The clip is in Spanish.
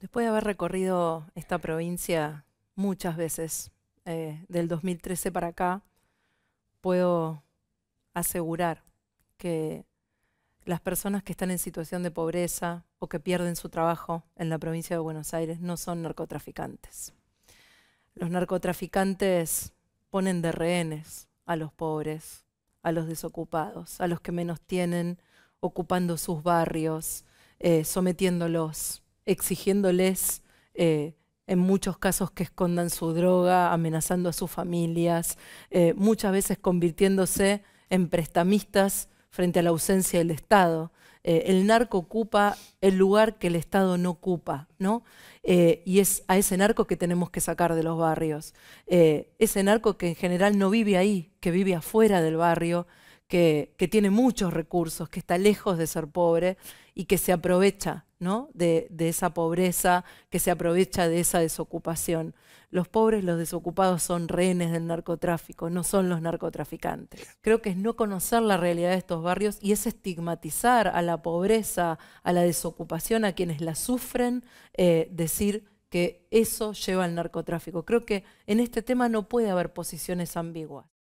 Después de haber recorrido esta provincia muchas veces, eh, del 2013 para acá, puedo asegurar que las personas que están en situación de pobreza o que pierden su trabajo en la provincia de Buenos Aires no son narcotraficantes. Los narcotraficantes ponen de rehenes a los pobres, a los desocupados, a los que menos tienen, ocupando sus barrios, eh, sometiéndolos exigiéndoles eh, en muchos casos que escondan su droga, amenazando a sus familias, eh, muchas veces convirtiéndose en prestamistas frente a la ausencia del Estado. Eh, el narco ocupa el lugar que el Estado no ocupa, ¿no? y es a ese narco que tenemos que sacar de los barrios. ese narco que en general no vive ahí, que vive afuera del barrio, que, tiene muchos recursos, que está lejos de ser pobre y que se aprovecha ¿no? de, esa pobreza, que se aprovecha de esa desocupación. Los pobres, los desocupados son rehenes del narcotráfico, no son los narcotraficantes. Creo que es no conocer la realidad de estos barrios y es estigmatizar a la pobreza, a la desocupación, a quienes la sufren, eh, decir que eso lleva al narcotráfico. Creo que en este tema no puede haber posiciones ambiguas.